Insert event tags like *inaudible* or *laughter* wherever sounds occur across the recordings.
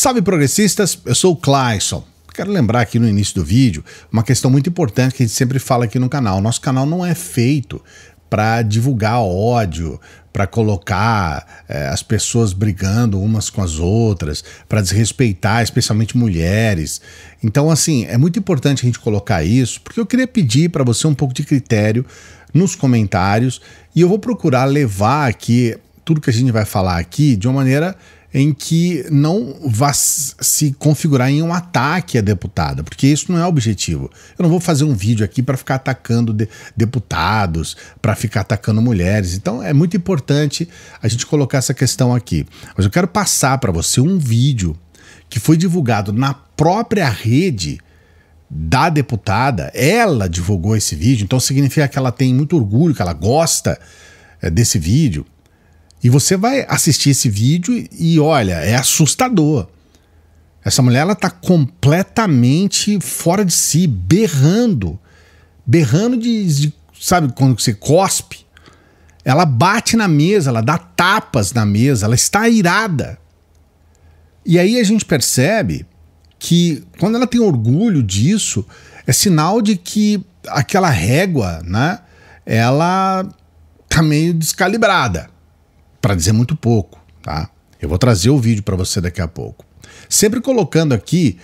Salve progressistas, eu sou o Clayson. Quero lembrar aqui no início do vídeo uma questão muito importante que a gente sempre fala aqui no canal. Nosso canal não é feito para divulgar ódio, para colocar é, as pessoas brigando umas com as outras, para desrespeitar, especialmente mulheres. Então, assim, é muito importante a gente colocar isso, porque eu queria pedir para você um pouco de critério nos comentários e eu vou procurar levar aqui tudo que a gente vai falar aqui de uma maneira em que não vá se configurar em um ataque à deputada, porque isso não é o objetivo. Eu não vou fazer um vídeo aqui para ficar atacando de deputados, para ficar atacando mulheres. Então é muito importante a gente colocar essa questão aqui. Mas eu quero passar para você um vídeo que foi divulgado na própria rede da deputada. Ela divulgou esse vídeo, então significa que ela tem muito orgulho, que ela gosta é, desse vídeo. E você vai assistir esse vídeo e olha, é assustador. Essa mulher ela tá completamente fora de si, berrando, berrando de, de sabe quando você cospe. Ela bate na mesa, ela dá tapas na mesa, ela está irada. E aí a gente percebe que quando ela tem orgulho disso, é sinal de que aquela régua, né, ela tá meio descalibrada para dizer muito pouco, tá? Eu vou trazer o vídeo para você daqui a pouco. Sempre colocando aqui,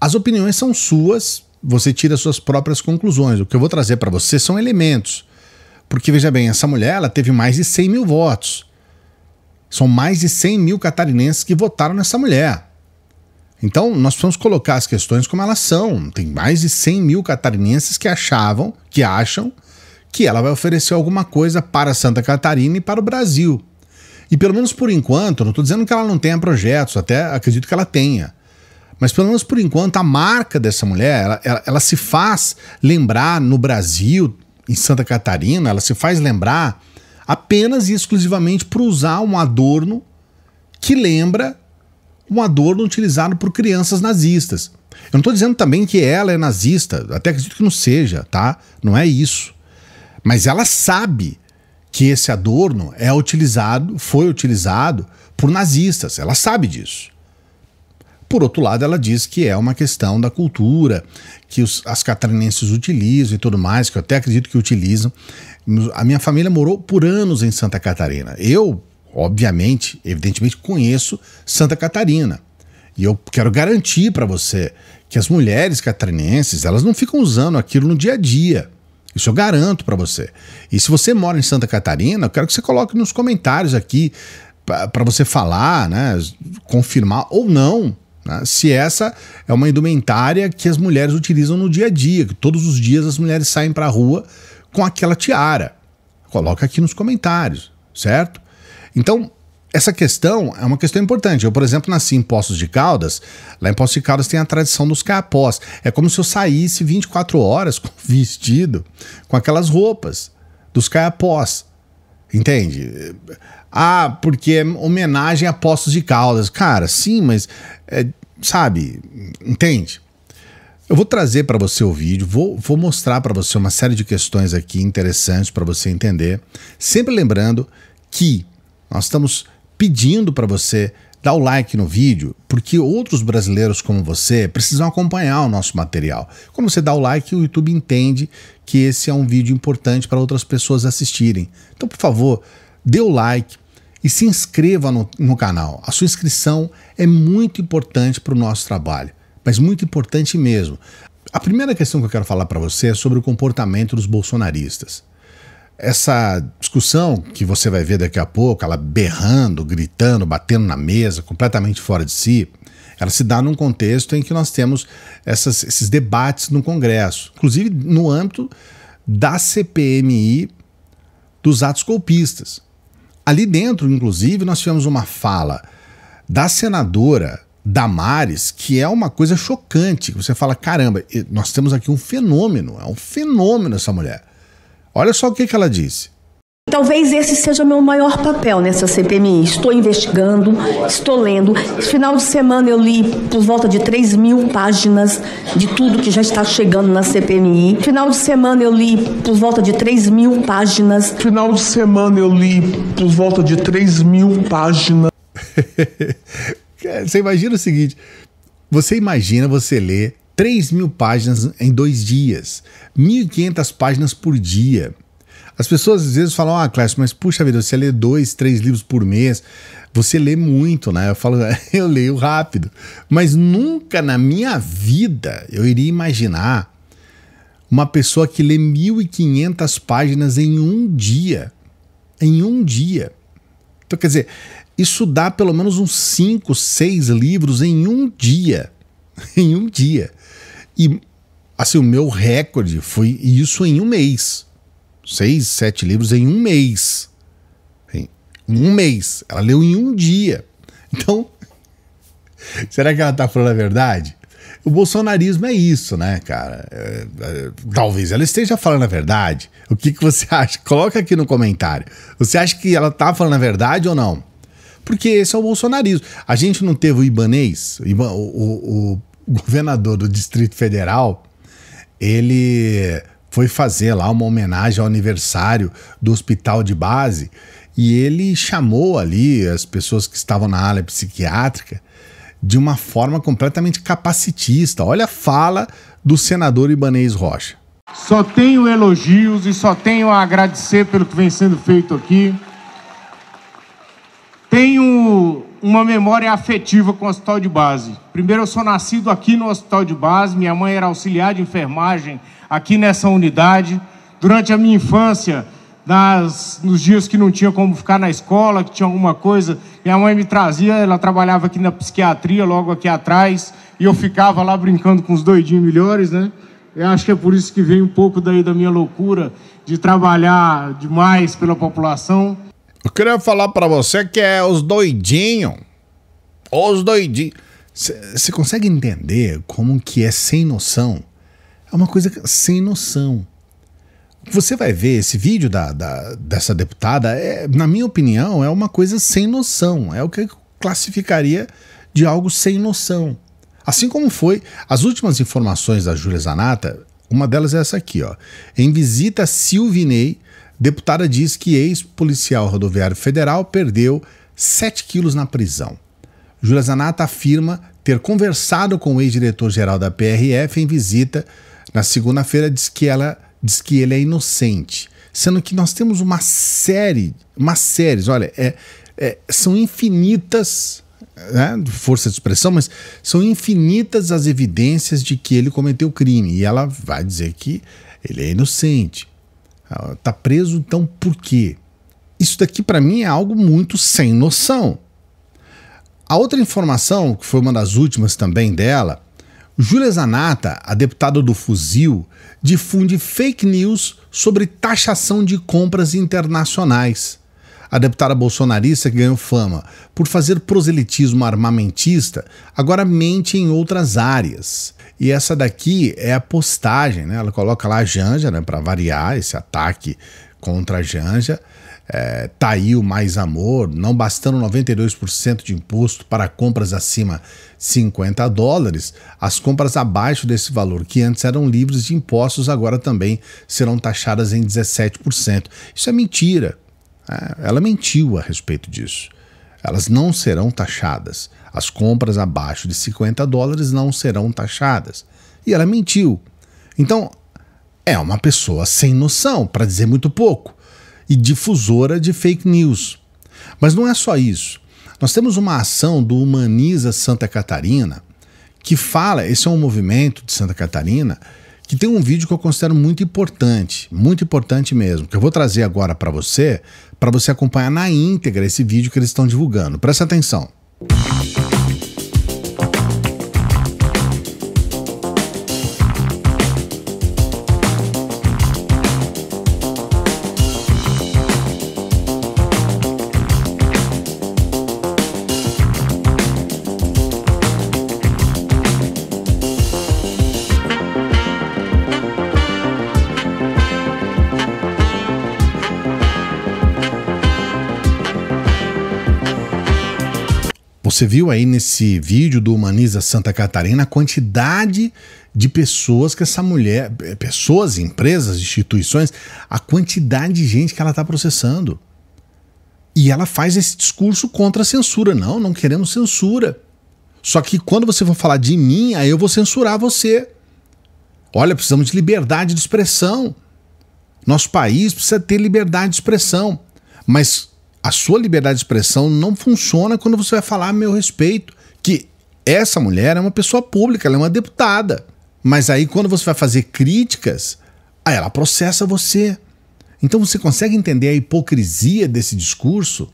as opiniões são suas, você tira suas próprias conclusões. O que eu vou trazer para você são elementos. Porque, veja bem, essa mulher ela teve mais de 100 mil votos. São mais de 100 mil catarinenses que votaram nessa mulher. Então, nós precisamos colocar as questões como elas são. Tem mais de 100 mil catarinenses que achavam, que acham, que ela vai oferecer alguma coisa para Santa Catarina e para o Brasil. E pelo menos por enquanto, não estou dizendo que ela não tenha projetos, até acredito que ela tenha. Mas pelo menos por enquanto, a marca dessa mulher, ela, ela, ela se faz lembrar no Brasil, em Santa Catarina, ela se faz lembrar apenas e exclusivamente por usar um adorno que lembra um adorno utilizado por crianças nazistas. Eu não estou dizendo também que ela é nazista, até acredito que não seja, tá? Não é isso. Mas ela sabe que esse adorno é utilizado, foi utilizado por nazistas. Ela sabe disso. Por outro lado, ela diz que é uma questão da cultura, que os, as catarinenses utilizam e tudo mais, que eu até acredito que utilizam. A minha família morou por anos em Santa Catarina. Eu, obviamente, evidentemente, conheço Santa Catarina. E eu quero garantir para você que as mulheres catarinenses, elas não ficam usando aquilo no dia a dia. Isso eu garanto para você. E se você mora em Santa Catarina, eu quero que você coloque nos comentários aqui para você falar, né, confirmar ou não né, se essa é uma indumentária que as mulheres utilizam no dia a dia, que todos os dias as mulheres saem para a rua com aquela tiara. Coloca aqui nos comentários, certo? Então, essa questão é uma questão importante. Eu, por exemplo, nasci em Poços de Caldas. Lá em Poços de Caldas tem a tradição dos capós. É como se eu saísse 24 horas *laughs* vestido com aquelas roupas dos caiapós. Entende? Ah, porque é homenagem a Poços de Caldas. Cara, sim, mas é, sabe, entende? Eu vou trazer para você o vídeo, vou, vou mostrar para você uma série de questões aqui interessantes para você entender. Sempre lembrando que nós estamos pedindo para você dar o like no vídeo, porque outros brasileiros como você precisam acompanhar o nosso material. Quando você dá o like, o YouTube entende que esse é um vídeo importante para outras pessoas assistirem. Então, por favor, dê o like e se inscreva no, no canal. A sua inscrição é muito importante para o nosso trabalho, mas muito importante mesmo. A primeira questão que eu quero falar para você é sobre o comportamento dos bolsonaristas. Essa discussão que você vai ver daqui a pouco, ela berrando, gritando, batendo na mesa, completamente fora de si, ela se dá num contexto em que nós temos essas, esses debates no Congresso, inclusive no âmbito da CPMI dos atos golpistas. Ali dentro, inclusive, nós tivemos uma fala da senadora Damares, que é uma coisa chocante. Você fala: caramba, nós temos aqui um fenômeno, é um fenômeno essa mulher. Olha só o que, que ela disse. Talvez esse seja meu maior papel nessa CPMI. Estou investigando, estou lendo. final de semana eu li por volta de 3 mil páginas de tudo que já está chegando na CPMI. Final de semana eu li por volta de 3 mil páginas. Final de semana eu li por volta de 3 mil páginas. *laughs* você imagina o seguinte: você imagina você ler 3 mil páginas em dois dias, 1.500 páginas por dia. As pessoas às vezes falam, ah, Clássico, mas puxa vida, você lê dois, três livros por mês, você lê muito, né? Eu falo, *laughs* eu leio rápido. Mas nunca na minha vida eu iria imaginar uma pessoa que lê 1.500 páginas em um dia. Em um dia. Então, quer dizer, isso dá pelo menos uns 5, 6 livros em um dia. *laughs* em um dia. E assim, o meu recorde foi isso em um mês. Seis, sete livros em um mês. Em um mês. Ela leu em um dia. *laughs* Então, será que ela está falando a verdade? O bolsonarismo é isso, né, cara? É, é, talvez ela esteja falando a verdade. O que, que você acha? Coloca aqui no comentário. Você acha que ela está falando a verdade ou não? Porque esse é o bolsonarismo. A gente não teve o Ibanês, o, o, o governador do Distrito Federal, ele foi fazer lá uma homenagem ao aniversário do hospital de base e ele chamou ali as pessoas que estavam na área psiquiátrica de uma forma completamente capacitista. Olha a fala do senador Ibanez Rocha. Só tenho elogios e só tenho a agradecer pelo que vem sendo feito aqui. Tenho uma memória afetiva com o hospital de base. Primeiro, eu sou nascido aqui no hospital de base, minha mãe era auxiliar de enfermagem aqui nessa unidade. Durante a minha infância, nas, nos dias que não tinha como ficar na escola, que tinha alguma coisa, minha mãe me trazia, ela trabalhava aqui na psiquiatria, logo aqui atrás, e eu ficava lá brincando com os doidinhos melhores, né? Eu acho que é por isso que vem um pouco daí da minha loucura de trabalhar demais pela população. Eu queria falar para você que é os doidinhos. Os doidinhos. Você consegue entender como que é sem noção? É uma coisa sem noção. Você vai ver esse vídeo da, da dessa deputada, é, na minha opinião, é uma coisa sem noção. É o que eu classificaria de algo sem noção. Assim como foi as últimas informações da Júlia Zanata, uma delas é essa aqui, ó. Em visita a Silvinei, Deputada diz que ex-policial rodoviário federal perdeu 7 quilos na prisão. Júlia Zanata afirma ter conversado com o ex-diretor-geral da PRF em visita na segunda-feira, diz que ela diz que ele é inocente, sendo que nós temos uma série, uma série, olha, é, é, são infinitas né, força de expressão, mas são infinitas as evidências de que ele cometeu crime. E ela vai dizer que ele é inocente. Ah, tá preso, então por quê? Isso daqui para mim é algo muito sem noção. A outra informação, que foi uma das últimas também dela, Júlia Zanata, a deputada do Fuzil, difunde fake news sobre taxação de compras internacionais. A deputada bolsonarista que ganhou fama por fazer proselitismo armamentista agora mente em outras áreas. E essa daqui é a postagem, né? Ela coloca lá a Janja, né? Para variar esse ataque contra a Janja. É, tá aí o mais amor, não bastando 92% de imposto para compras acima de 50 dólares, as compras abaixo desse valor, que antes eram livres de impostos, agora também serão taxadas em 17%. Isso é mentira. É, ela mentiu a respeito disso. Elas não serão taxadas. As compras abaixo de 50 dólares não serão taxadas. E ela mentiu. Então, é uma pessoa sem noção, para dizer muito pouco, e difusora de fake news. Mas não é só isso. Nós temos uma ação do Humaniza Santa Catarina que fala, esse é um movimento de Santa Catarina, que tem um vídeo que eu considero muito importante, muito importante mesmo, que eu vou trazer agora para você, para você acompanhar na íntegra esse vídeo que eles estão divulgando. Presta atenção. Música Você viu aí nesse vídeo do Humaniza Santa Catarina a quantidade de pessoas que essa mulher, eh, pessoas, empresas, instituições, a quantidade de gente que ela está processando. E ela faz esse discurso contra a censura. Não, não queremos censura. Só que quando você for falar de mim, aí eu vou censurar você. Olha, precisamos de liberdade de expressão. Nosso país precisa ter liberdade de expressão. Mas a sua liberdade de expressão não funciona quando você vai falar a meu respeito. Que essa mulher é uma pessoa pública, ela é uma deputada. Mas aí, quando você vai fazer críticas, aí ela processa você. Então você consegue entender a hipocrisia desse discurso?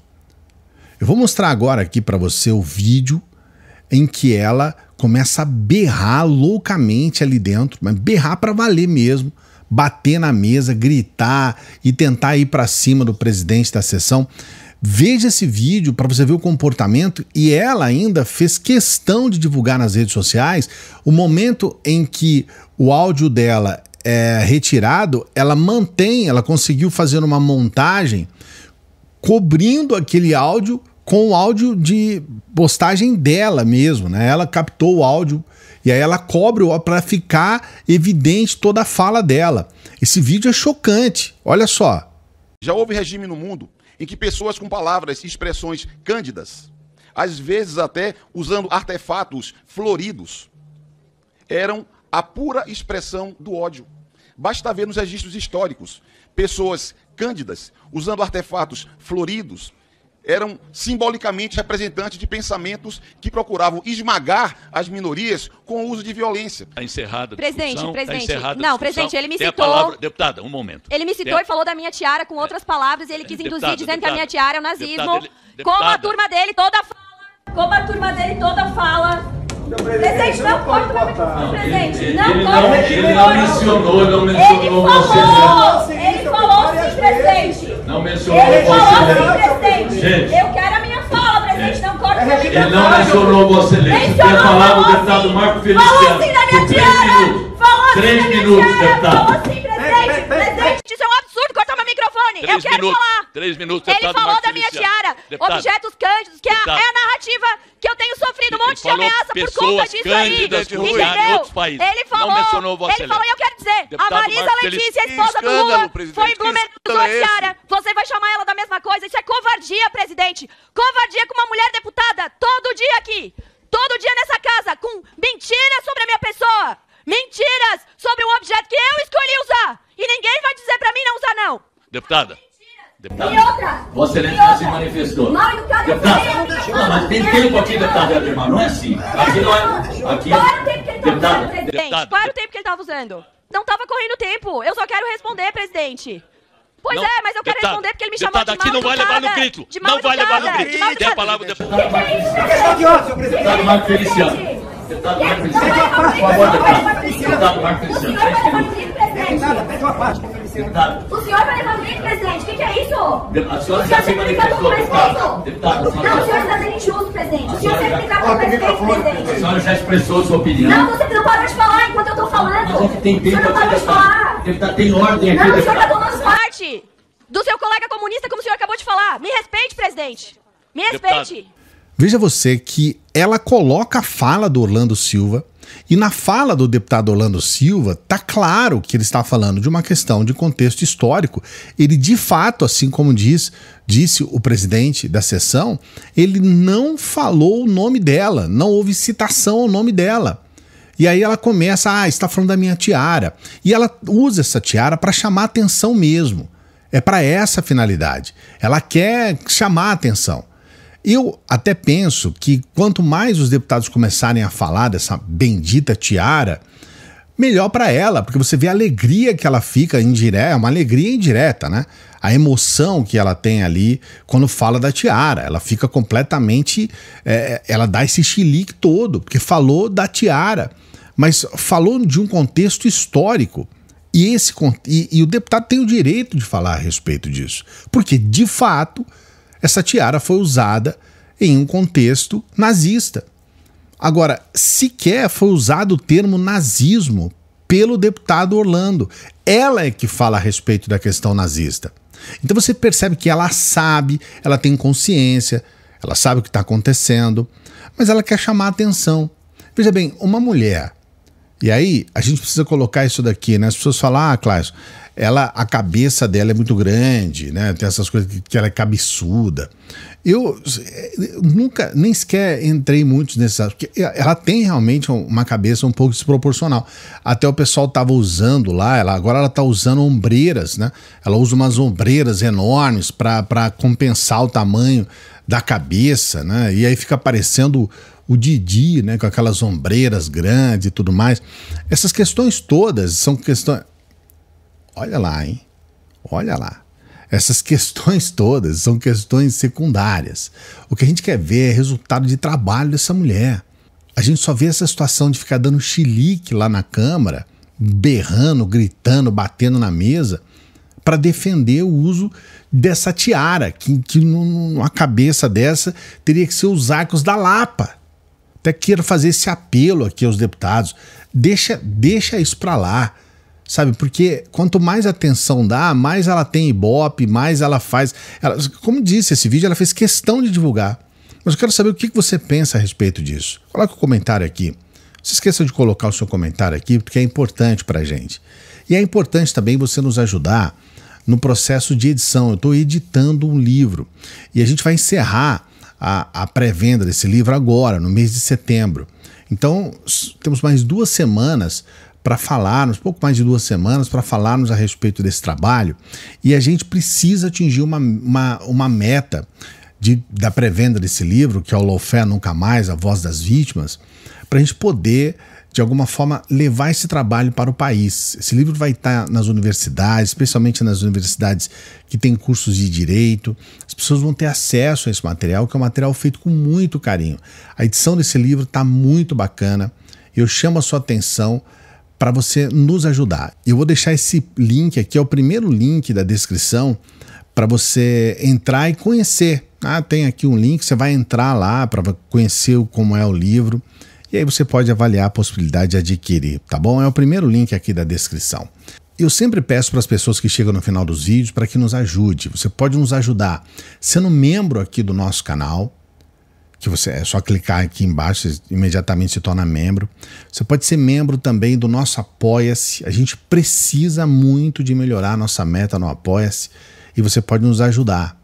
Eu vou mostrar agora aqui para você o vídeo em que ela começa a berrar loucamente ali dentro, mas berrar para valer mesmo, bater na mesa, gritar e tentar ir para cima do presidente da sessão. Veja esse vídeo para você ver o comportamento e ela ainda fez questão de divulgar nas redes sociais o momento em que o áudio dela é retirado, ela mantém, ela conseguiu fazer uma montagem cobrindo aquele áudio com o áudio de postagem dela mesmo, né? Ela captou o áudio e aí ela cobre para ficar evidente toda a fala dela. Esse vídeo é chocante. Olha só. Já houve regime no mundo em que pessoas com palavras e expressões cândidas, às vezes até usando artefatos floridos, eram a pura expressão do ódio. Basta ver nos registros históricos pessoas cândidas usando artefatos floridos eram simbolicamente representantes de pensamentos que procuravam esmagar as minorias com o uso de violência. Está encerrada a Presidente, tá presidente. Tá encerrada não, presidente, ele me Tem citou. Palavra, deputada, um momento. Ele me citou Tem... e falou da minha tiara com outras palavras e ele quis induzir dizendo que a minha tiara é o nazismo. ele... Como a turma dele toda fala. Como a turma dele toda fala. Então, presidente, não corta o microfone, presidente. Não Ele não mencionou, não mencionou. Ele falou, ele falou sim, presidente. Não mencionou ele você mesmo. Né? Gente, eu quero a minha fala, presidente. Não corta é minha Ele não mencionou você Leite. Tinha falado do deputado assim. Marco Feliciano. Falou assim na minha diária. Falou assim Três minutos, deputado. Falou assim, presidente eu quero minutos, falar. Três minutos, Ele falou Marcos da minha Feliciano. tiara, deputado, objetos cândidos, que é, é, a narrativa que eu tenho sofrido um monte de ameaça por conta disso aí. países. Ele falou, ele falou e eu quero dizer, deputado a Marisa Marcos Letícia, a esposa do Lula, foi em Blumenau, sua tiara. Você vai chamar ela da mesma coisa? Isso é covardia, presidente. Covardia com uma mulher deputada, todo dia aqui. Todo dia nessa casa, com mentiras sobre a minha pessoa. Mentiras sobre um objeto que eu escolhi usar. E ninguém vai dizer para mim não usar não. Deputada. Deputada. E outra. Vossa Excelência se manifestou. Deputada. Não, mas tem tempo aqui, deputada Adelmar. Não é assim. Aqui não é. Aqui. Deputada. Deputada. Espere o tempo que ele estava usando? Não estava correndo tempo. Eu só quero responder, presidente. Pois não, é, mas eu quero deputado, responder porque ele me chamou de Deputado, aqui não vai levar no grito. Não vai levar no grito. Tem a palavra, deputado. Deputado Marco Feliciano. Deputado Marco Feliciano. Por favor, deputado. Deputado Marco Feliciano presente? uma parte para O senhor vai levar alguém presidente. O que, que, é isso? A senhora já se manifestou, deputada. Deputada, Não, o senhor está sendo injusto, presidente. O senhor sempre ficar com o presidente, A senhora já expressou sua opinião. Não, você não pode de falar enquanto eu estou falando. A gente é tem tempo para falar. falar. tem ordem aqui. Não, o senhor está tomando parte do seu colega comunista, como o senhor acabou de falar. Me respeite, presidente. Me respeite. Veja você que ela coloca a fala do Orlando Silva e na fala do deputado Orlando Silva, tá claro que ele está falando de uma questão de contexto histórico. Ele, de fato, assim como diz, disse o presidente da sessão, ele não falou o nome dela, não houve citação ao nome dela. E aí ela começa, ah, está falando da minha tiara. E ela usa essa tiara para chamar atenção mesmo. É para essa finalidade. Ela quer chamar atenção. Eu até penso que quanto mais os deputados começarem a falar dessa bendita tiara, melhor para ela, porque você vê a alegria que ela fica indireta, é uma alegria indireta, né? A emoção que ela tem ali quando fala da tiara. Ela fica completamente. É, ela dá esse chilique todo, porque falou da tiara, mas falou de um contexto histórico. E, esse, e, e o deputado tem o direito de falar a respeito disso. Porque, de fato, essa tiara foi usada em um contexto nazista. Agora, sequer foi usado o termo nazismo pelo deputado Orlando. Ela é que fala a respeito da questão nazista. Então você percebe que ela sabe, ela tem consciência, ela sabe o que está acontecendo, mas ela quer chamar a atenção. Veja bem, uma mulher, e aí a gente precisa colocar isso daqui, né? As pessoas falam, ah, Cláudio, ela a cabeça dela é muito grande, né? Tem essas coisas que, que ela é cabeçuda. Eu, eu, eh, nunca, nem sequer entrei muito nesse porque ela tem realmente uma cabeça um pouco desproporcional. Até o pessoal tava usando lá, ela agora ela tá usando ombreiras, né? Ela usa umas ombreiras enormes para compensar o tamanho da cabeça, né? E aí fica parecendo o Didi, né, com aquelas ombreiras grandes e tudo mais. Essas questões todas são questões Olha lá, hein? Olha lá. Essas questões todas são questões secundárias. O que a gente quer ver é resultado de trabalho dessa mulher. A gente só vê essa situação de ficar dando chilique lá na Câmara, berrando, gritando, batendo na mesa, para defender o uso dessa tiara, que, que numa cabeça dessa teria que ser os arcos da Lapa. Até quero fazer esse apelo aqui aos deputados. Deixa, deixa isso para lá sabe? Porque quanto mais atenção dá, mais ela tem ibope, mais ela faz. Ela, como disse, esse vídeo ela fez questão de divulgar. Mas eu quero saber o que você pensa a respeito disso. Coloca o um comentário aqui. Não se esqueça de colocar o seu comentário aqui, porque é importante para gente. E é importante também você nos ajudar no processo de edição. Eu estou editando um livro e a gente vai encerrar a, a pré-venda desse livro agora, no mês de setembro. Então, temos mais duas semanas para falarmos, pouco mais de duas semanas, para falarmos a respeito desse trabalho. E a gente precisa atingir uma, uma, uma meta de, da pré-venda desse livro, que é o Lofé Nunca Mais, A Voz das Vítimas, para a gente poder, de alguma forma, levar esse trabalho para o país. Esse livro vai estar tá nas universidades, especialmente nas universidades que têm cursos de direito. As pessoas vão ter acesso a esse material, que é um material feito com muito carinho. A edição desse livro está muito bacana. Eu chamo a sua atenção para você nos ajudar. Eu vou deixar esse link aqui, é o primeiro link da descrição, para você entrar e conhecer. Ah, tem aqui um link, você vai entrar lá para conhecer como é o livro. E aí você pode avaliar a possibilidade de adquirir, tá bom? É o primeiro link aqui da descrição. Eu sempre peço para as pessoas que chegam no final dos vídeos para que nos ajude. Você pode nos ajudar sendo membro aqui do nosso canal, que você é só clicar aqui embaixo, você imediatamente se torna membro. Você pode ser membro também do nosso Apoia-se. A gente precisa muito de melhorar a nossa meta no Apoia-se e você pode nos ajudar.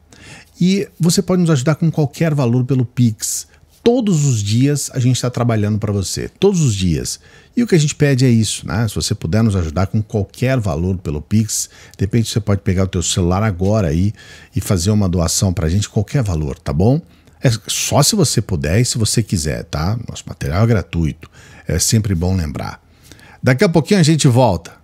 E você pode nos ajudar com qualquer valor pelo Pix. Todos os dias a gente está trabalhando para você, todos os dias. E o que a gente pede é isso, né? Se você puder nos ajudar com qualquer valor pelo Pix, de repente você pode pegar o teu celular agora aí e fazer uma doação para a gente, qualquer valor, tá bom? É só se você puder e se você quiser, tá? Nosso material é gratuito. É sempre bom lembrar. Daqui a pouquinho a gente volta.